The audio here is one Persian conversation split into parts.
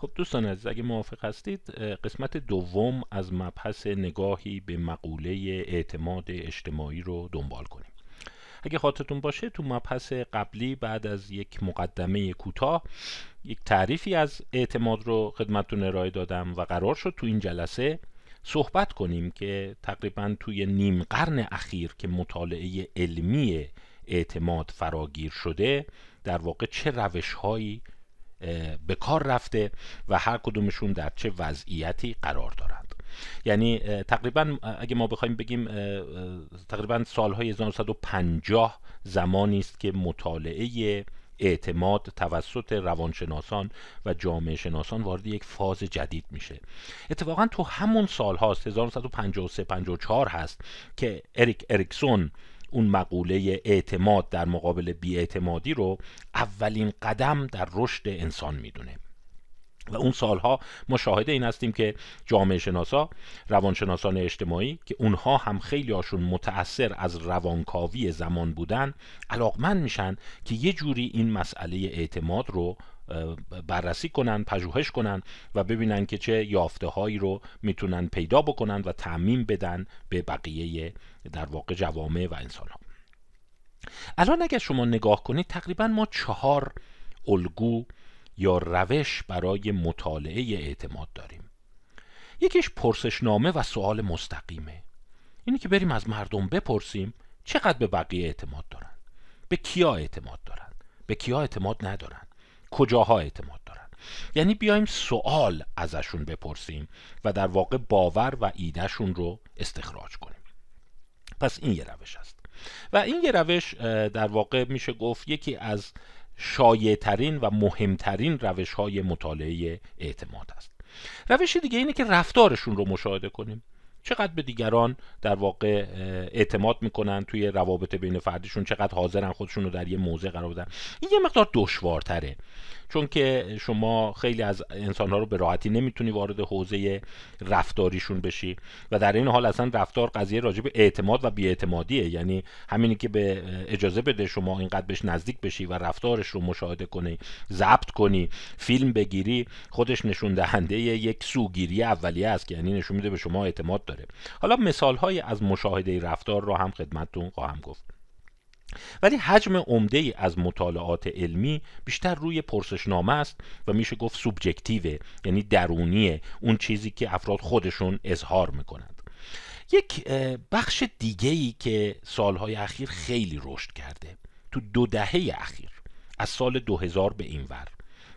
خب دوستان عزیز اگه موافق هستید قسمت دوم از مبحث نگاهی به مقوله اعتماد اجتماعی رو دنبال کنیم اگه خاطرتون باشه تو مبحث قبلی بعد از یک مقدمه کوتاه یک تعریفی از اعتماد رو خدمتتون ارائه دادم و قرار شد تو این جلسه صحبت کنیم که تقریبا توی نیم قرن اخیر که مطالعه علمی اعتماد فراگیر شده در واقع چه روش هایی به کار رفته و هر کدومشون در چه وضعیتی قرار دارند یعنی تقریبا اگه ما بخوایم بگیم تقریبا سالهای 1950 زمانی است که مطالعه اعتماد توسط روانشناسان و جامعه شناسان وارد یک فاز جدید میشه اتفاقا تو همون سال هاست 1953 54 هست که اریک اریکسون اون مقوله اعتماد در مقابل بیاعتمادی رو اولین قدم در رشد انسان میدونه و اون سالها ما شاهد این هستیم که جامعه شناسا روانشناسان اجتماعی که اونها هم خیلی هاشون متأثر از روانکاوی زمان بودن علاقمند میشن که یه جوری این مسئله اعتماد رو بررسی کنن پژوهش کنن و ببینن که چه یافته هایی رو میتونن پیدا بکنن و تعمین بدن به بقیه در واقع جوامع و انسان ها الان اگر شما نگاه کنید تقریبا ما چهار الگو یا روش برای مطالعه اعتماد داریم یکیش پرسشنامه و سوال مستقیمه اینی که بریم از مردم بپرسیم چقدر به بقیه اعتماد دارن به کیا اعتماد دارن به کیا اعتماد ندارن کجاها اعتماد دارن یعنی بیایم سوال ازشون بپرسیم و در واقع باور و ایدهشون رو استخراج کنیم پس این یه روش است و این یه روش در واقع میشه گفت یکی از شایعترین و مهمترین روش های مطالعه اعتماد است روش دیگه اینه که رفتارشون رو مشاهده کنیم چقدر به دیگران در واقع اعتماد میکنن توی روابط بین فردیشون چقدر حاضرن خودشون رو در یه موضع قرار بدن این یه مقدار دشوارتره چون که شما خیلی از انسانها رو به راحتی نمیتونی وارد حوزه رفتاریشون بشی و در این حال اصلا رفتار قضیه راجع به اعتماد و بیاعتمادیه یعنی همینی که به اجازه بده شما اینقدر بهش نزدیک بشی و رفتارش رو مشاهده کنی ضبط کنی فیلم بگیری خودش نشون دهنده یک سوگیری اولیه است که یعنی نشون میده به شما اعتماد داره حالا مثال های از مشاهده رفتار رو هم خدمتتون خواهم گفت ولی حجم عمده ای از مطالعات علمی بیشتر روی پرسشنامه است و میشه گفت سوبجکتیوه یعنی درونیه اون چیزی که افراد خودشون اظهار میکنند یک بخش دیگه ای که سالهای اخیر خیلی رشد کرده تو دو دهه اخیر از سال 2000 به این ور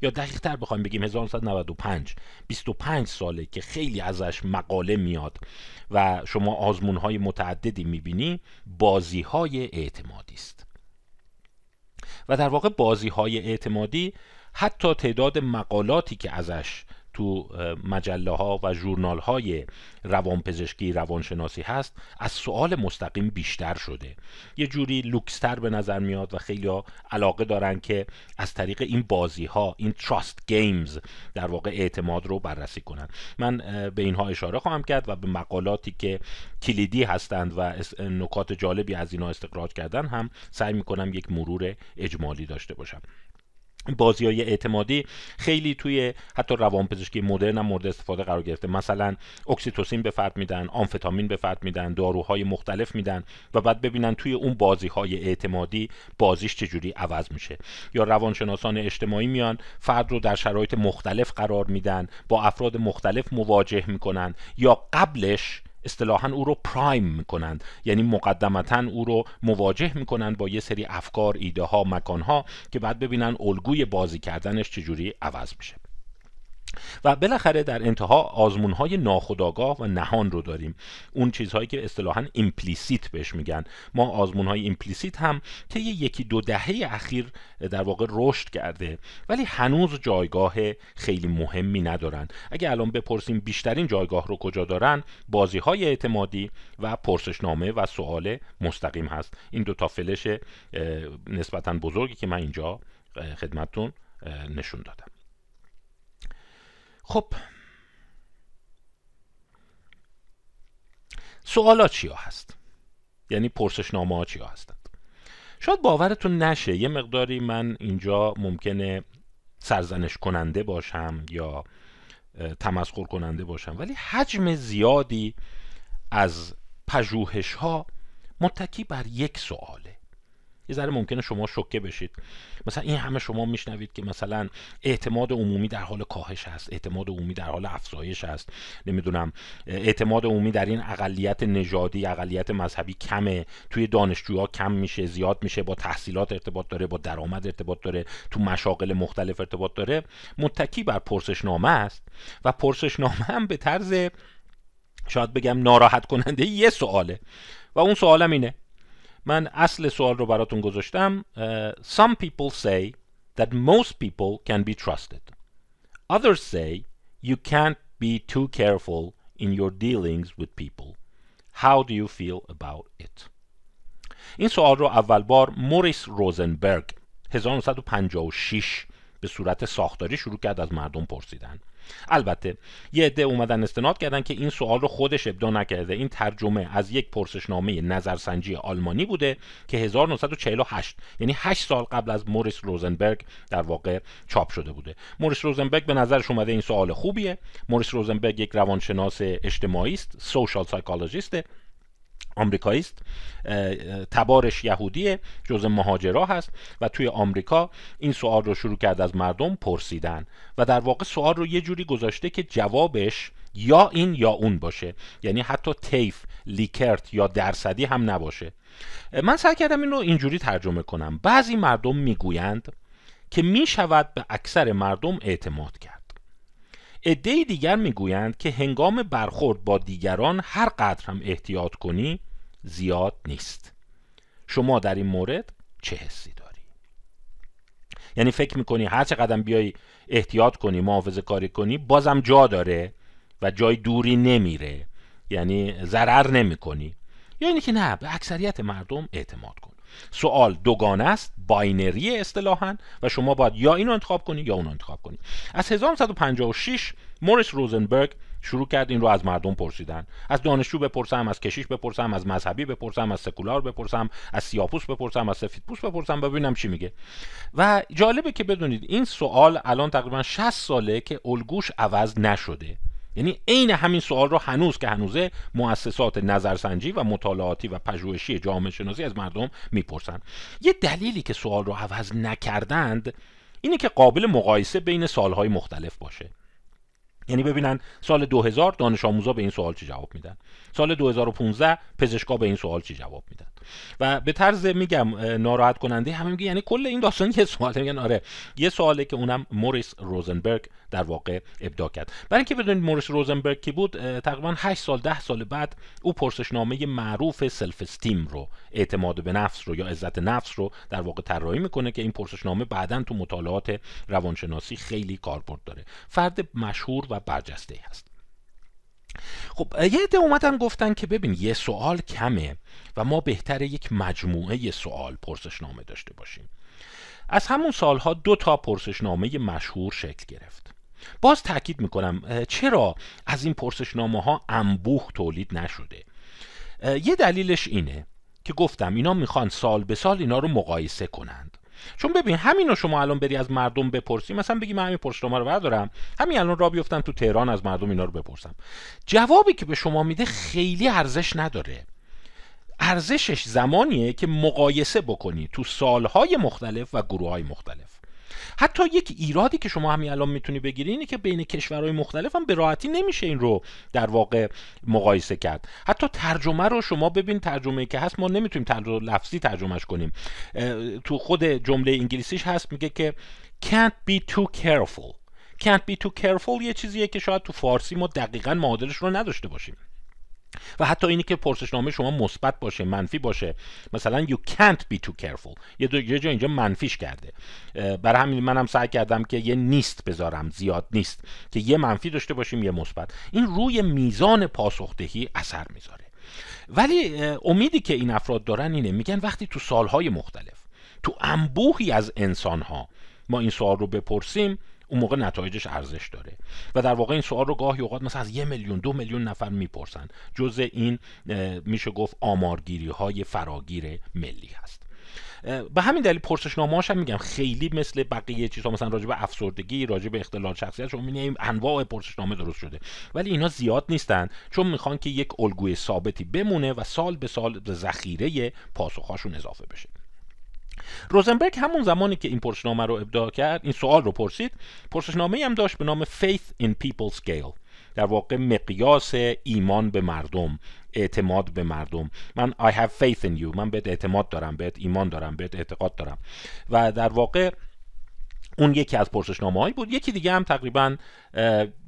یا دقیق تر بخوایم بگیم 1995 25 ساله که خیلی ازش مقاله میاد و شما آزمون های متعددی میبینی بازی های اعتمادی است و در واقع بازی های اعتمادی حتی تعداد مقالاتی که ازش تو مجله ها و ژورنال های روانپزشکی روانشناسی هست از سوال مستقیم بیشتر شده یه جوری لوکستر به نظر میاد و خیلی ها علاقه دارن که از طریق این بازی ها این تراست گیمز در واقع اعتماد رو بررسی کنن من به اینها اشاره خواهم کرد و به مقالاتی که کلیدی هستند و نکات جالبی از اینها استخراج کردن هم سعی میکنم یک مرور اجمالی داشته باشم بازی های اعتمادی خیلی توی حتی روانپزشکی مدرن هم مورد استفاده قرار گرفته مثلا اکسیتوسین به فرد میدن آمفتامین به فرد میدن داروهای مختلف میدن و بعد ببینن توی اون بازی های اعتمادی بازیش چجوری عوض میشه یا روانشناسان اجتماعی میان فرد رو در شرایط مختلف قرار میدن با افراد مختلف مواجه میکنن یا قبلش اصطلاحا او رو پرایم میکنند یعنی مقدمتا او رو مواجه میکنند با یه سری افکار ایده ها مکان ها که بعد ببینن الگوی بازی کردنش چجوری عوض میشه و بالاخره در انتها آزمون های ناخودآگاه و نهان رو داریم اون چیزهایی که اصطلاحا ایمپلیسیت بهش میگن ما آزمون های ایمپلیسیت هم طی یکی دو دهه اخیر در واقع رشد کرده ولی هنوز جایگاه خیلی مهمی ندارن اگه الان بپرسیم بیشترین جایگاه رو کجا دارن بازی های اعتمادی و پرسشنامه و سوال مستقیم هست این دو تا فلش نسبتا بزرگی که من اینجا خدمتتون نشون دادم خب سوالا چیا هست یعنی پرسشنامه ها چیا هستند شاید باورتون نشه یه مقداری من اینجا ممکنه سرزنش کننده باشم یا تمسخر کننده باشم ولی حجم زیادی از پژوهش ها متکی بر یک سواله یه ذره ممکنه شما شوکه بشید مثلا این همه شما میشنوید که مثلا اعتماد عمومی در حال کاهش است، اعتماد عمومی در حال افزایش است. نمیدونم اعتماد عمومی در این اقلیت نژادی اقلیت مذهبی کمه توی دانشجوها کم میشه زیاد میشه با تحصیلات ارتباط داره با درآمد ارتباط داره تو مشاغل مختلف ارتباط داره متکی بر پرسشنامه است و پرسشنامه هم به طرز شاید بگم ناراحت کننده یه سواله و اون سوالم اینه من اصل سوال رو براتون گذاشتم Some people say that most people can be trusted Others say you can't be too careful in your dealings with people How do you feel about it? این سوال رو اول بار موریس روزنبرگ 1956 به صورت ساختاری شروع کرد از مردم پرسیدن البته یه عده اومدن استناد کردن که این سوال رو خودش ابدا نکرده این ترجمه از یک پرسشنامه نظرسنجی آلمانی بوده که 1948 یعنی 8 سال قبل از موریس روزنبرگ در واقع چاپ شده بوده موریس روزنبرگ به نظرش اومده این سوال خوبیه موریس روزنبرگ یک روانشناس اجتماعیست است سوشال آمریکایی است تبارش یهودیه جز مهاجرا هست و توی آمریکا این سوال رو شروع کرد از مردم پرسیدن و در واقع سوال رو یه جوری گذاشته که جوابش یا این یا اون باشه یعنی حتی تیف لیکرت یا درصدی هم نباشه من سعی کردم این رو اینجوری ترجمه کنم بعضی مردم میگویند که میشود به اکثر مردم اعتماد کرد عده دیگر میگویند که هنگام برخورد با دیگران هر قدر هم احتیاط کنی زیاد نیست شما در این مورد چه حسی داری یعنی فکر میکنی هر چه قدم بیای احتیاط کنی محافظه کاری کنی بازم جا داره و جای دوری نمیره یعنی ضرر نمیکنی یا یعنی که نه به اکثریت مردم اعتماد کن سوال دوگانه است باینری اصطلاحا و شما باید یا اینو انتخاب کنی یا اون انتخاب کنی از 1956 موریس روزنبرگ شروع کرد این رو از مردم پرسیدن از دانشجو بپرسم از کشیش بپرسم از مذهبی بپرسم از سکولار بپرسم از سیاپوس بپرسم از سفیدپوس بپرسم ببینم چی میگه و جالبه که بدونید این سوال الان تقریبا 60 ساله که الگوش عوض نشده یعنی عین همین سوال رو هنوز که هنوزه مؤسسات نظرسنجی و مطالعاتی و پژوهشی جامعه شناسی از مردم میپرسن یه دلیلی که سوال رو عوض نکردند اینه که قابل مقایسه بین سالهای مختلف باشه یعنی ببینن سال 2000 دانش آموزا به این سوال چی جواب میدن سال 2015 پزشکا به این سوال چی جواب میدن و به طرز میگم ناراحت کننده همه میگه یعنی کل این داستان یه سواله میگن آره یه سواله که اونم موریس روزنبرگ در واقع ابدا کرد برای اینکه بدونید موریس روزنبرگ کی بود تقریبا 8 سال 10 سال بعد او پرسشنامه معروف سلف استیم رو اعتماد به نفس رو یا عزت نفس رو در واقع طراحی میکنه که این پرسشنامه بعدا تو مطالعات روانشناسی خیلی کاربرد داره فرد مشهور و برجسته است خب یه عده اومدن گفتن که ببین یه سوال کمه و ما بهتر یک مجموعه یه سوال پرسشنامه داشته باشیم از همون سالها دو تا پرسشنامه مشهور شکل گرفت باز تاکید میکنم چرا از این پرسشنامه ها انبوه تولید نشده یه دلیلش اینه که گفتم اینا میخوان سال به سال اینا رو مقایسه کنند چون ببین همین رو شما الان بری از مردم بپرسی مثلا بگی من همین پرسنامه رو بردارم همین الان را بیفتم تو تهران از مردم اینا رو بپرسم جوابی که به شما میده خیلی ارزش نداره ارزشش زمانیه که مقایسه بکنی تو سالهای مختلف و گروه های مختلف حتی یک ایرادی که شما همین الان میتونی بگیری اینه که بین کشورهای مختلف هم به راحتی نمیشه این رو در واقع مقایسه کرد حتی ترجمه رو شما ببین ترجمه که هست ما نمیتونیم ترجمه لفظی ترجمهش کنیم تو خود جمله انگلیسیش هست میگه که can't be too careful can't be too careful یه چیزیه که شاید تو فارسی ما دقیقا معادلش رو نداشته باشیم و حتی اینی که پرسشنامه شما مثبت باشه منفی باشه مثلا you can't be too careful یه دو جا اینجا منفیش کرده برای همین منم سعی کردم که یه نیست بذارم زیاد نیست که یه منفی داشته باشیم یه مثبت این روی میزان پاسخدهی اثر میذاره ولی امیدی که این افراد دارن اینه میگن وقتی تو سالهای مختلف تو انبوهی از انسانها ما این سوال رو بپرسیم اون موقع نتایجش ارزش داره و در واقع این سوال رو گاهی اوقات مثلا از یه میلیون دو میلیون نفر میپرسن جزء این میشه گفت آمارگیری های فراگیر ملی هست به همین دلیل پرسشنامه هاش هم میگم خیلی مثل بقیه چیزها مثلا راجع به افسردگی راجع به اختلال شخصیت شما این انواع پرسشنامه درست شده ولی اینا زیاد نیستن چون میخوان که یک الگوی ثابتی بمونه و سال به سال ذخیره پاسخهاشون اضافه بشه روزنبرگ همون زمانی که این پرسشنامه رو ابداع کرد این سوال رو پرسید پرسشنامه هم داشت به نام Faith in People Scale در واقع مقیاس ایمان به مردم اعتماد به مردم من I have faith in you من بهت اعتماد دارم بهت ایمان دارم بهت اعتقاد دارم و در واقع اون یکی از پرسشنامه‌هایی بود یکی دیگه هم تقریبا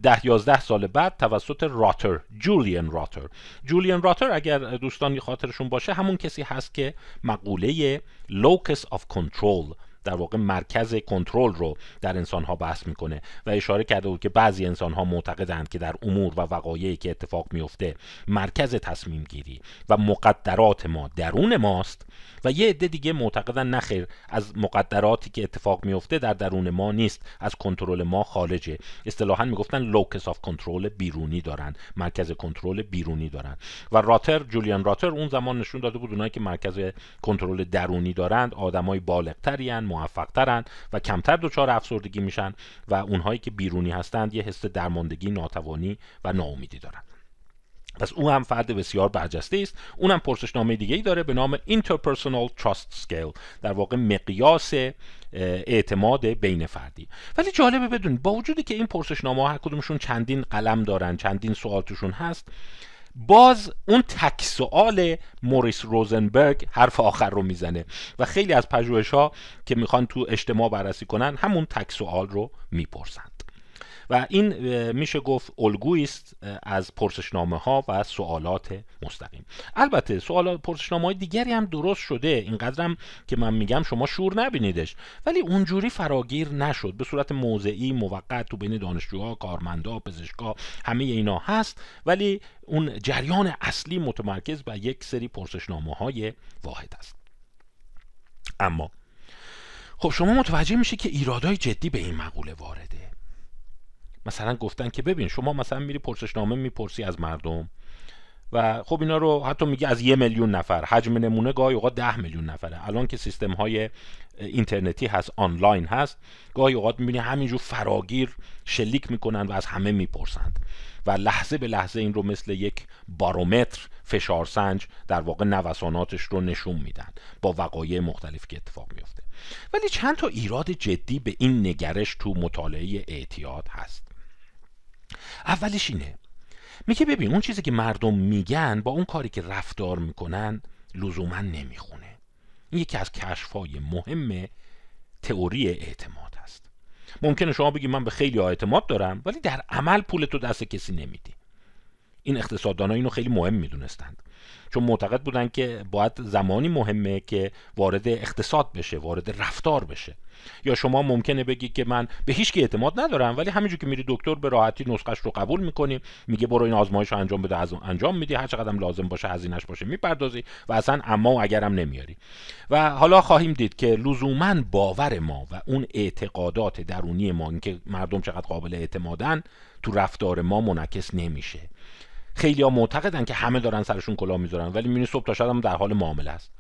ده یازده سال بعد توسط راتر جولین راتر جولین راتر اگر دوستانی خاطرشون باشه همون کسی هست که مقوله لوکس آف کنترل در واقع مرکز کنترل رو در ها بحث میکنه و اشاره کرده بود که بعضی ها معتقدند که در امور و وقایعی که اتفاق میفته مرکز تصمیم گیری و مقدرات ما درون ماست و یه عده دیگه معتقدن نخیر از مقدراتی که اتفاق میفته در درون ما نیست از کنترل ما خارجه اصطلاحا میگفتن لوکس آف کنترل بیرونی دارن مرکز کنترل بیرونی دارن و راتر جولیان راتر اون زمان نشون داده بود اونایی که مرکز کنترل درونی دارند آدمای بالغترین موفق ترن و کمتر دچار افسردگی میشن و اونهایی که بیرونی هستند یه حس درماندگی ناتوانی و ناامیدی دارن پس او هم فرد بسیار برجسته است اونم پرسشنامه دیگه ای داره به نام Interpersonal Trust Scale در واقع مقیاس اعتماد بین فردی ولی جالبه بدون با وجودی که این پرسشنامه ها هر کدومشون چندین قلم دارن چندین سوال توشون هست باز اون تک سوال موریس روزنبرگ حرف آخر رو میزنه و خیلی از ها که میخوان تو اجتماع بررسی کنن همون تک سوال رو میپرسن و این میشه گفت الگویی است از پرسشنامه ها و سوالات مستقیم البته سوالات پرسشنامه های دیگری هم درست شده اینقدرم که من میگم شما شور نبینیدش ولی اونجوری فراگیر نشد به صورت موضعی موقت تو بین دانشجوها کارمندا پزشکا همه اینا هست ولی اون جریان اصلی متمرکز به یک سری پرسشنامه های واحد است اما خب شما متوجه میشه که ایرادای جدی به این مقوله وارده مثلا گفتن که ببین شما مثلا میری پرسشنامه میپرسی از مردم و خب اینا رو حتی میگه از یه میلیون نفر حجم نمونه گاهی اوقات ده میلیون نفره الان که سیستم های اینترنتی هست آنلاین هست گاهی اوقات میبینی همینجور فراگیر شلیک میکنن و از همه میپرسند و لحظه به لحظه این رو مثل یک بارومتر فشارسنج در واقع نوساناتش رو نشون میدن با وقایع مختلف که اتفاق میفته ولی چند تا ایراد جدی به این نگرش تو مطالعه اعتیاد هست اولش اینه میگه ببین اون چیزی که مردم میگن با اون کاری که رفتار میکنن لزوما نمیخونه این یکی از کشفهای مهم تئوری اعتماد است ممکنه شما بگید من به خیلی اعتماد دارم ولی در عمل پول تو دست کسی نمیدی این اقتصاددان اینو خیلی مهم میدونستند چون معتقد بودن که باید زمانی مهمه که وارد اقتصاد بشه وارد رفتار بشه یا شما ممکنه بگی که من به هیچ اعتماد ندارم ولی همینجور که میری دکتر به راحتی نسخش رو قبول میکنی میگه برو این آزمایش رو انجام بده انجام میدی هر چقدر لازم باشه هزینهش باشه میپردازی و اصلا اما و اگرم نمیاری و حالا خواهیم دید که لزوما باور ما و اون اعتقادات درونی ما اینکه مردم چقدر قابل اعتمادن تو رفتار ما منعکس نمیشه خیلی ها معتقدن که همه دارن سرشون کلاه میذارن ولی میبینی صبح تا شب در حال معامله است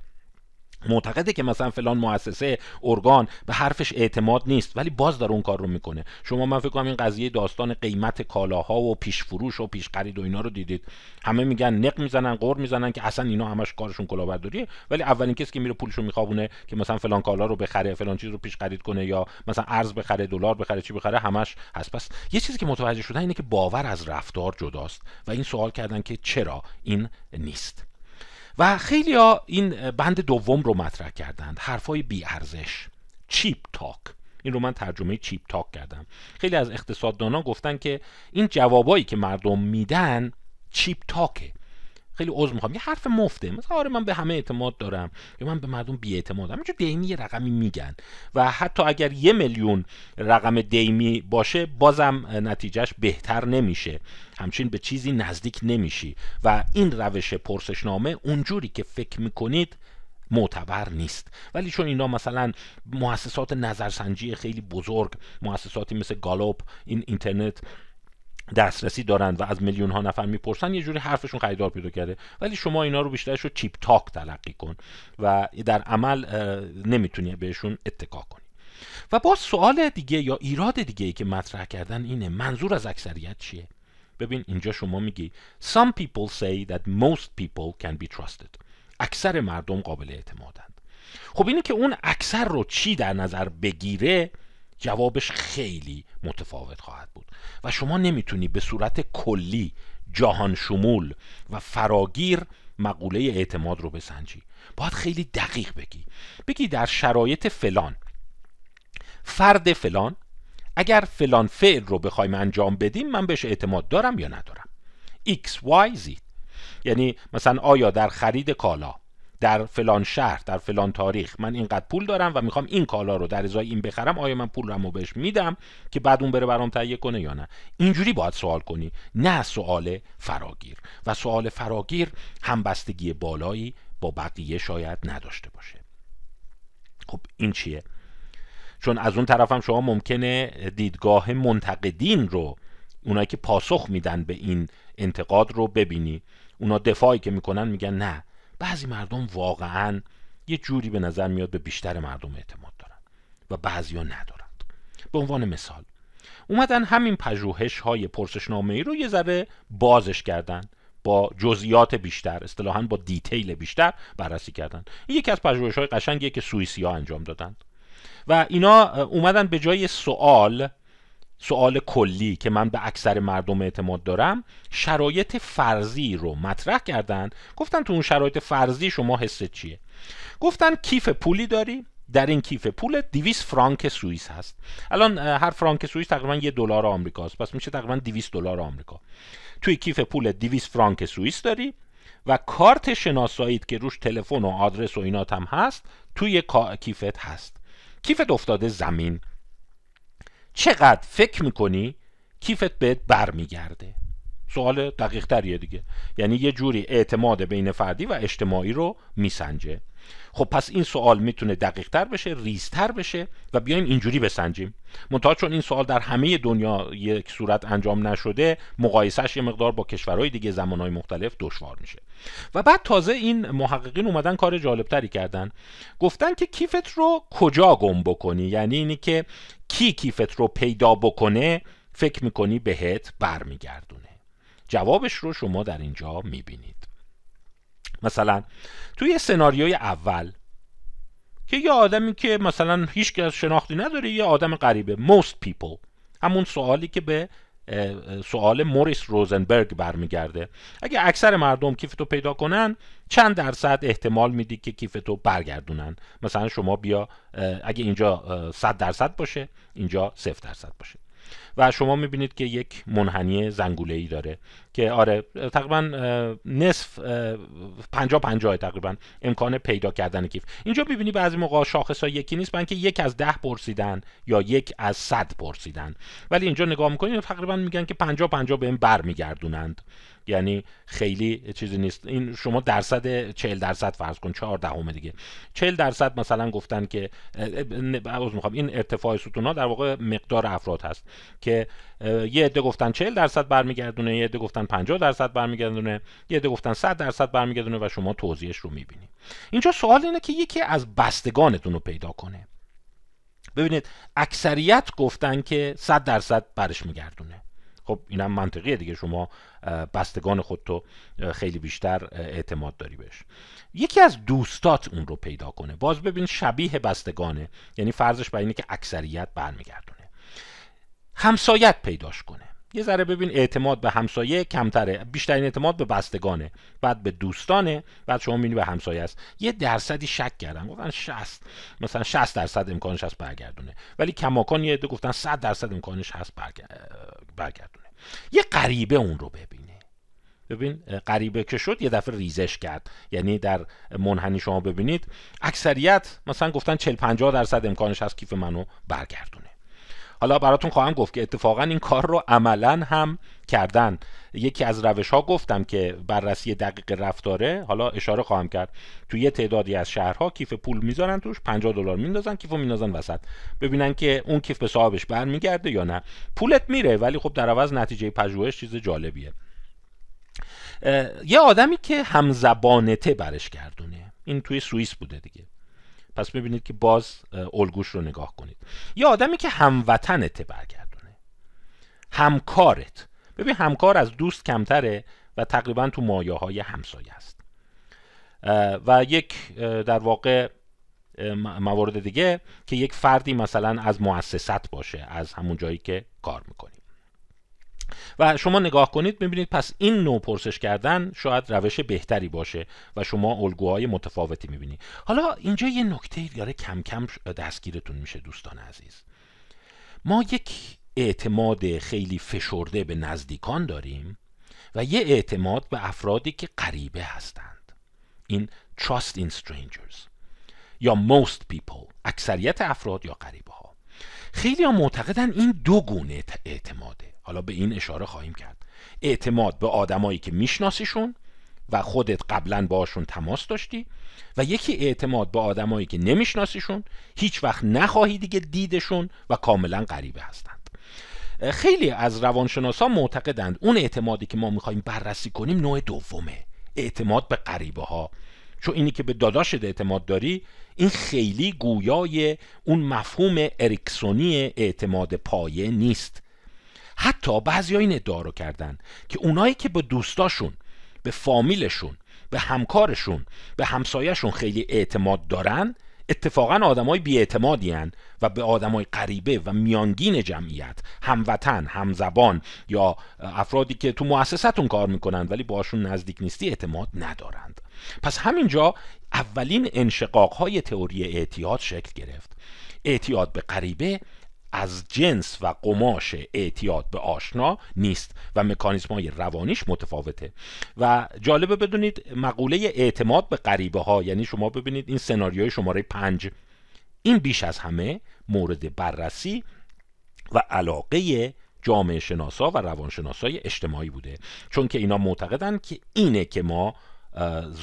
معتقده که مثلا فلان مؤسسه ارگان به حرفش اعتماد نیست ولی باز داره اون کار رو میکنه شما من فکر کنم این قضیه داستان قیمت کالاها و پیش فروش و پیش خرید و اینا رو دیدید همه میگن نق میزنن قر میزنن که اصلا اینا همش کارشون کلاهبرداریه ولی اولین کسی که میره پولشو میخوابونه که مثلا فلان کالا رو بخره فلان چیز رو پیش خرید کنه یا مثلا ارز بخره دلار بخره چی بخره همش هست پس یه چیزی که متوجه شدن اینه که باور از رفتار جداست و این سوال کردن که چرا این نیست و خیلی ها این بند دوم رو مطرح کردند حرفای بی ارزش چیپ تاک این رو من ترجمه چیپ تاک کردم خیلی از اقتصاددانان گفتن که این جوابایی که مردم میدن چیپ تاکه خیلی عذر میخوام یه حرف مفته مثلا آره من به همه اعتماد دارم یا من به مردم دارم. همینجور دیمی یه رقمی میگن و حتی اگر یه میلیون رقم دیمی باشه بازم نتیجهش بهتر نمیشه همچین به چیزی نزدیک نمیشی و این روش پرسشنامه اونجوری که فکر میکنید معتبر نیست ولی چون اینا مثلا مؤسسات نظرسنجی خیلی بزرگ مؤسساتی مثل گالوب این اینترنت دسترسی دارند و از میلیون ها نفر میپرسن یه جوری حرفشون خریدار پیدا کرده ولی شما اینا رو بیشترش رو چیپ تاک تلقی کن و در عمل نمیتونی بهشون اتکا کنی و باز سوال دیگه یا ایراد دیگه ای که مطرح کردن اینه منظور از اکثریت چیه ببین اینجا شما میگی some people say that most people can be trusted اکثر مردم قابل اعتمادند خب اینه که اون اکثر رو چی در نظر بگیره جوابش خیلی متفاوت خواهد بود و شما نمیتونی به صورت کلی جهان شمول و فراگیر مقوله اعتماد رو بسنجی باید خیلی دقیق بگی بگی در شرایط فلان فرد فلان اگر فلان فعل رو بخوایم انجام بدیم من بهش اعتماد دارم یا ندارم X, Y, یعنی مثلا آیا در خرید کالا در فلان شهر در فلان تاریخ من اینقدر پول دارم و میخوام این کالا رو در ازای این بخرم آیا من پول رو بهش میدم که بعد اون بره برام تهیه کنه یا نه اینجوری باید سوال کنی نه سوال فراگیر و سوال فراگیر همبستگی بالایی با بقیه شاید نداشته باشه خب این چیه چون از اون طرفم شما ممکنه دیدگاه منتقدین رو اونایی که پاسخ میدن به این انتقاد رو ببینی اونا دفاعی که میکنن میگن نه بعضی مردم واقعا یه جوری به نظر میاد به بیشتر مردم اعتماد دارن و بعضیا ندارند به عنوان مثال اومدن همین پژوهش های پرسشنامه ای رو یه ذره بازش کردن با جزئیات بیشتر اصطلاحا با دیتیل بیشتر بررسی کردن یکی از پژوهش های قشنگیه که سوئیسی ها انجام دادند و اینا اومدن به جای سوال سوال کلی که من به اکثر مردم اعتماد دارم شرایط فرضی رو مطرح کردن گفتن تو اون شرایط فرضی شما حست چیه گفتن کیف پولی داری در این کیف پول 200 فرانک سوئیس هست الان هر فرانک سوئیس تقریبا یه دلار آمریکاست پس میشه تقریبا 200 دلار آمریکا توی کیف پول 200 فرانک سوئیس داری و کارت شناساییت که روش تلفن و آدرس و اینات هم هست توی کیفت هست کیفت افتاده زمین چقدر فکر میکنی کیفت بهت برمیگرده سوال دقیق تریه دیگه یعنی یه جوری اعتماد بین فردی و اجتماعی رو میسنجه خب پس این سوال میتونه دقیق تر بشه ریزتر بشه و بیایم اینجوری بسنجیم منتها چون این سوال در همه دنیا یک صورت انجام نشده مقایسهش یه مقدار با کشورهای دیگه زمانهای مختلف دشوار میشه و بعد تازه این محققین اومدن کار جالبتری کردن گفتن که کیفت رو کجا گم بکنی یعنی اینی که کی کیفت رو پیدا بکنه فکر میکنی بهت برمیگردونه جوابش رو شما در اینجا میبینید مثلا توی سناریوی اول که یه آدمی که مثلا هیچ از شناختی نداره یه آدم قریبه most people همون سوالی که به سوال موریس روزنبرگ برمیگرده اگه اکثر مردم کیفتو پیدا کنن چند درصد احتمال میدی که کیفتو برگردونن مثلا شما بیا اگه اینجا 100 درصد باشه اینجا 0 درصد باشه و شما میبینید که یک منحنی زنگوله ای داره که آره تقریبا نصف 50 50 تقریبا امکان پیدا کردن کیف اینجا میبینی بعضی موقع شاخص ها یکی نیست بلکه یک از ده پرسیدن یا یک از صد پرسیدن ولی اینجا نگاه میکنید تقریبا میگن که 50 50 به این بر میگردونند یعنی خیلی چیزی نیست این شما درصد 40 درصد فرض کن 4 دهم دیگه 40 درصد مثلا گفتن که از میخوام این ارتفاع ستون ها در واقع مقدار افراد هست که یه عده گفتن 40 درصد برمیگردونه یه عده گفتن 50 درصد برمیگردونه یه عده گفتن 100 درصد برمیگردونه و شما توضیحش رو میبینید اینجا سوال اینه که یکی از بستگانتون رو پیدا کنه ببینید اکثریت گفتن که 100 درصد برش میگردونه خب اینم منطقیه دیگه شما بستگان خودتو خیلی بیشتر اعتماد داری بهش یکی از دوستات اون رو پیدا کنه باز ببین شبیه بستگانه یعنی فرضش بر اینه که اکثریت برمیگردونه همسایت پیداش کنه یه ذره ببین اعتماد به همسایه کمتره بیشترین اعتماد به بستگانه بعد به دوستانه بعد شما میبینی به همسایه است یه درصدی شک کردن گفتن 60 مثلا 60 درصد امکانش هست برگردونه ولی کماکان یه عده گفتن 100 درصد امکانش هست برگردونه یه غریبه اون رو ببینه ببین غریبه که شد یه دفعه ریزش کرد یعنی در منحنی شما ببینید اکثریت مثلا گفتن 40 50 درصد امکانش هست کیف منو برگردونه حالا براتون خواهم گفت که اتفاقا این کار رو عملا هم کردن یکی از روش ها گفتم که بررسی دقیق رفتاره حالا اشاره خواهم کرد توی یه تعدادی از شهرها کیف پول میذارن توش 50 دلار میندازن کیفو میندازن وسط ببینن که اون کیف به صاحبش برمیگرده یا نه پولت میره ولی خب در عوض نتیجه پژوهش چیز جالبیه یه آدمی که همزبانته برش گردونه این توی سوئیس بوده دیگه پس ببینید که باز الگوش رو نگاه کنید یا آدمی که هموطنته برگردونه همکارت ببین همکار از دوست کمتره و تقریبا تو مایه های همسایه است و یک در واقع موارد دیگه که یک فردی مثلا از مؤسست باشه از همون جایی که کار میکنیم و شما نگاه کنید میبینید پس این نوع پرسش کردن شاید روش بهتری باشه و شما الگوهای متفاوتی میبینید حالا اینجا یه نکته داره کم کم دستگیرتون میشه دوستان عزیز ما یک اعتماد خیلی فشرده به نزدیکان داریم و یه اعتماد به افرادی که غریبه هستند این trust in strangers یا most people اکثریت افراد یا غریبه ها خیلی ها معتقدن این دو گونه اعتماده حالا به این اشاره خواهیم کرد اعتماد به آدمایی که میشناسیشون و خودت قبلا باشون تماس داشتی و یکی اعتماد به آدمایی که نمیشناسیشون هیچ وقت نخواهی دیگه دیدشون و کاملا غریبه هستند خیلی از روانشناسا معتقدند اون اعتمادی که ما میخوایم بررسی کنیم نوع دومه اعتماد به غریبه ها چون اینی که به داداشت اعتماد داری این خیلی گویای اون مفهوم اریکسونی اعتماد پایه نیست حتی بعضی این ادعا رو کردن که اونایی که به دوستاشون به فامیلشون به همکارشون به همسایهشون خیلی اعتماد دارن اتفاقا آدمای بیاعتمادی و به آدمای غریبه و میانگین جمعیت هموطن همزبان یا افرادی که تو مؤسستون کار میکنند ولی باشون نزدیک نیستی اعتماد ندارند پس همینجا اولین انشقاق های تئوری اعتیاد شکل گرفت اعتیاد به غریبه از جنس و قماش اعتیاد به آشنا نیست و مکانیزم های روانیش متفاوته و جالبه بدونید مقوله اعتماد به غریبه ها یعنی شما ببینید این سناریوی شماره پنج این بیش از همه مورد بررسی و علاقه جامعه شناسا و روانشناسای اجتماعی بوده چون که اینا معتقدن که اینه که ما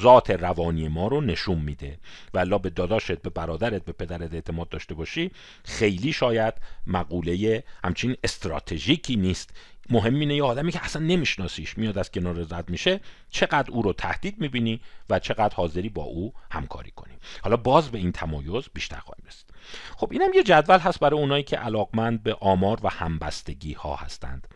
ذات روانی ما رو نشون میده و به داداشت به برادرت به پدرت اعتماد داشته باشی خیلی شاید مقوله همچین استراتژیکی نیست مهم اینه یه آدمی که اصلا نمیشناسیش میاد از کنار رد میشه چقدر او رو تهدید میبینی و چقدر حاضری با او همکاری کنی حالا باز به این تمایز بیشتر خواهیم رسید خب اینم یه جدول هست برای اونایی که علاقمند به آمار و همبستگی ها هستند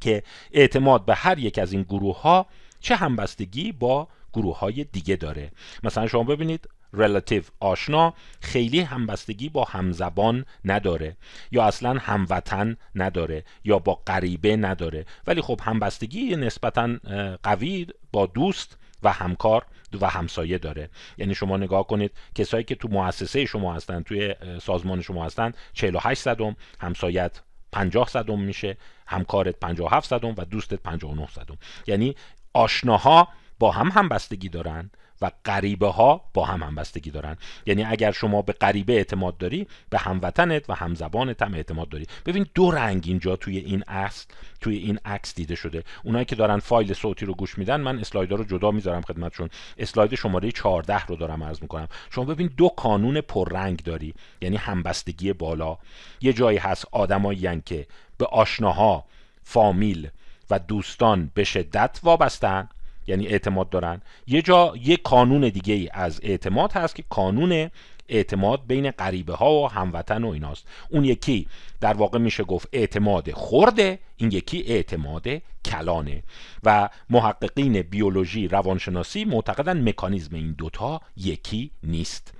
که اعتماد به هر یک از این گروه ها چه همبستگی با گروه های دیگه داره مثلا شما ببینید relative آشنا خیلی همبستگی با همزبان نداره یا اصلا هموطن نداره یا با غریبه نداره ولی خب همبستگی نسبتا قوی با دوست و همکار و همسایه داره یعنی شما نگاه کنید کسایی که تو مؤسسه شما هستن توی سازمان شما هستن 48 صدم همسایت 50 صدم میشه همکارت 57 صدم و دوستت 59 صدم یعنی آشناها با هم همبستگی دارن و غریبه ها با هم همبستگی دارن یعنی اگر شما به غریبه اعتماد داری به هموطنت و همزبانت هم اعتماد داری ببین دو رنگ اینجا توی این عکس توی این عکس دیده شده اونایی که دارن فایل صوتی رو گوش میدن من اسلایدها رو جدا میذارم خدمتشون اسلاید شماره 14 رو دارم عرض میکنم شما ببین دو کانون پررنگ داری یعنی همبستگی بالا یه جایی هست آدمایی که به آشناها فامیل و دوستان به شدت وابستن یعنی اعتماد دارن یه جا یه کانون دیگه ای از اعتماد هست که کانون اعتماد بین غریبه ها و هموطن و ایناست اون یکی در واقع میشه گفت اعتماد خورده این یکی اعتماد کلانه و محققین بیولوژی روانشناسی معتقدن مکانیزم این دوتا یکی نیست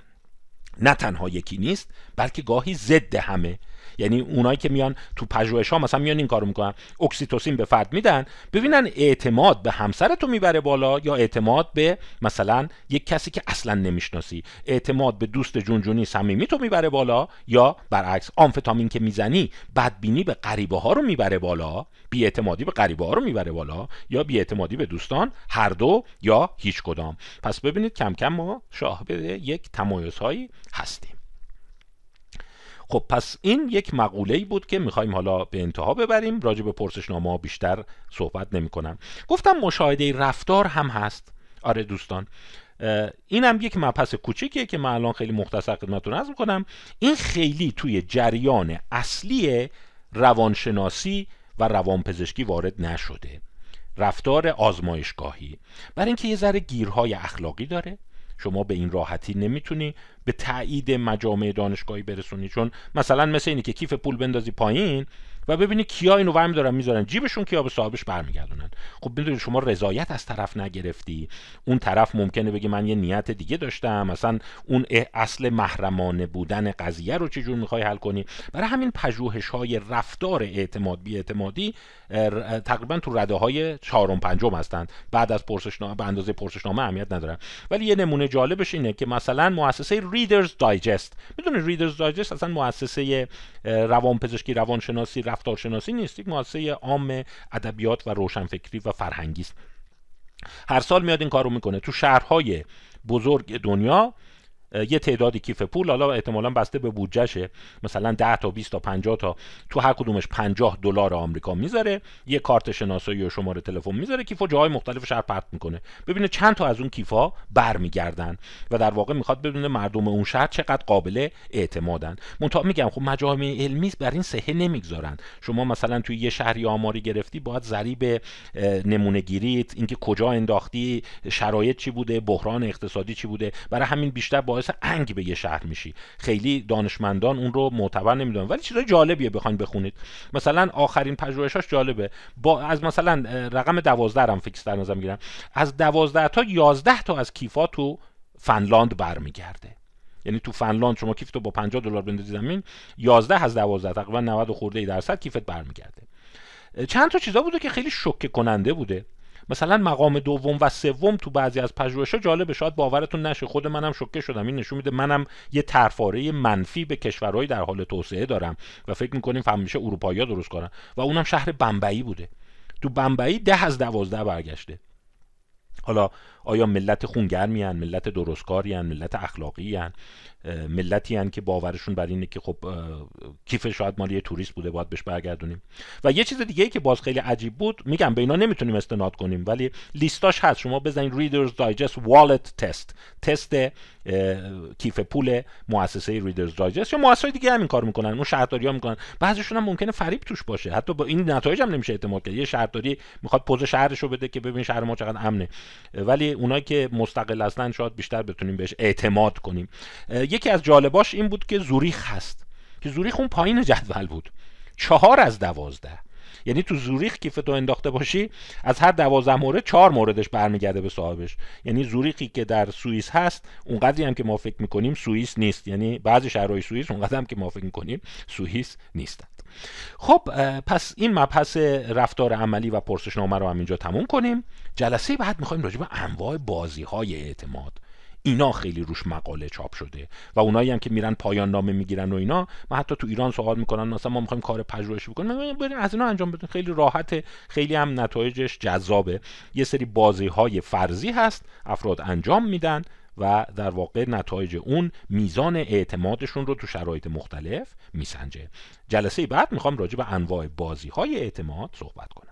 نه تنها یکی نیست بلکه گاهی ضد همه یعنی اونایی که میان تو پژوهش ها مثلا میان این کارو میکنن اکسیتوسین به فرد میدن ببینن اعتماد به همسرتو میبره بالا یا اعتماد به مثلا یک کسی که اصلا نمیشناسی اعتماد به دوست جونجونی صمیمی تو میبره بالا یا برعکس آمفتامین که میزنی بدبینی به غریبه ها رو میبره بالا اعتمادی به غریبه ها رو میبره بالا یا اعتمادی به دوستان هر دو یا هیچ کدام پس ببینید کم کم ما شاهد یک تمایزهایی هستیم خب پس این یک مقوله ای بود که میخوایم حالا به انتها ببریم راجع به پرسشنامه بیشتر صحبت نمی کنم گفتم مشاهده رفتار هم هست آره دوستان این هم یک مبحث کوچیکیه که من الان خیلی مختصر خدمتتون عرض میکنم این خیلی توی جریان اصلی روانشناسی و روانپزشکی وارد نشده رفتار آزمایشگاهی برای اینکه یه ذره گیرهای اخلاقی داره شما به این راحتی نمیتونی به تایید مجامع دانشگاهی برسونی چون مثلا مثل اینی که کیف پول بندازی پایین و ببینی کیا اینو ور میذارن جیبشون کیا به صاحبش برمیگردونن خب میدونی شما رضایت از طرف نگرفتی اون طرف ممکنه بگه من یه نیت دیگه داشتم مثلا اون اصل محرمانه بودن قضیه رو چجور میخوای حل کنی برای همین پژوهش های رفتار اعتماد بی اعتمادی تقریبا تو رده های چهارم پنجم هستند بعد از پرسشنامه به اندازه پرسشنامه اهمیت ندارن ولی یه نمونه جالبش اینه که مثلا مؤسسه ریدرز دایجست میدونی ریدرز دایجست اصلا مؤسسه روانپزشکی روانشناسی رفتارشناسی نیست یک مؤسسه عام ادبیات و روشنفکری و فرهنگی است هر سال میاد این کارو میکنه تو شهرهای بزرگ دنیا یه تعدادی کیف پول حالا احتمالا بسته به بودجهشه مثلا 10 تا 20 تا 50 تا تو هر کدومش 50 دلار آمریکا میذاره یه کارت شناسایی و شماره تلفن میذاره کیفو جاهای مختلف شهر پرت میکنه ببینه چند تا از اون کیفا برمیگردن و در واقع میخواد ببینه مردم اون شهر چقدر قابل اعتمادن منتها میگم خب مجامع علمی بر این صحه نمیگذارن شما مثلا توی یه شهری آماری گرفتی باید ذریب نمونه گیریت اینکه کجا انداختی شرایط چی بوده بحران اقتصادی چی بوده برای همین بیشتر باعث باعث انگ به یه شهر میشی خیلی دانشمندان اون رو معتبر نمیدونن ولی چیزای جالبیه بخواین بخونید مثلا آخرین پژوهشاش جالبه با از مثلا رقم دوازده هم فیکس در نظر میگیرم از دوازده تا یازده تا از کیفا تو فنلاند برمیگرده یعنی تو فنلاند شما کیفتو با 50 دلار بندازی زمین 11 از 12 تقریبا 90 خورده ای درصد کیفت برمیگرده چند تا چیزا بوده که خیلی شوکه کننده بوده مثلا مقام دوم و سوم تو بعضی از پژوهش‌ها جالبه شاید باورتون نشه خود منم شوکه شدم این نشون میده منم یه طرفاره منفی به کشورهایی در حال توسعه دارم و فکر میکنیم اروپایی اروپایی‌ها درست کنن و اونم شهر بمبئی بوده تو بمبئی ده از دوازده برگشته حالا آیا ملت خونگرمی هن؟ ملت درستکاری هن؟ ملت اخلاقی هن؟ ملتی هن که باورشون بر اینه که خب کیف شاید مالی توریست بوده باید بهش برگردونیم و یه چیز دیگه ای که باز خیلی عجیب بود میگم به اینا نمیتونیم استناد کنیم ولی لیستاش هست شما بزنید ریدرز دایجست والت تست تست کیف پول مؤسسه ریدرز دایجست یا مؤسسه دیگه همین کار میکنن اون شهرداری ها میکنن بعضیشون هم ممکنه فریب توش باشه حتی با این نتایج هم نمیشه اعتماد کرد یه شهرداری میخواد پوز شهرش بده که ببین شهر ما چقدر امنه ولی اونایی که مستقل هستن شاید بیشتر بتونیم بهش اعتماد کنیم یکی از جالباش این بود که زوریخ هست که زوریخ اون پایین جدول بود چهار از دوازده یعنی تو زوریخ کیف تو انداخته باشی از هر دوازده مورد چهار موردش برمیگرده به صاحبش یعنی زوریخی که در سوئیس هست اونقدری هم که ما فکر میکنیم سوئیس نیست یعنی بعضی شهرهای سوئیس اونقدر هم که ما فکر میکنیم سوئیس نیستند خب پس این مبحث رفتار عملی و پرسشنامه رو هم اینجا تموم کنیم جلسه بعد میخوایم راجع به انواع بازی های اعتماد اینا خیلی روش مقاله چاپ شده و اونایی هم که میرن پایان نامه میگیرن و اینا من حتی تو ایران سوال میکنن مثلا ما میخوایم کار پژوهشی بکنیم بریم از اینا انجام بدیم خیلی راحته خیلی هم نتایجش جذابه یه سری بازی های فرضی هست افراد انجام میدن و در واقع نتایج اون میزان اعتمادشون رو تو شرایط مختلف میسنجه جلسه بعد میخوام راجع به انواع بازی های اعتماد صحبت کنم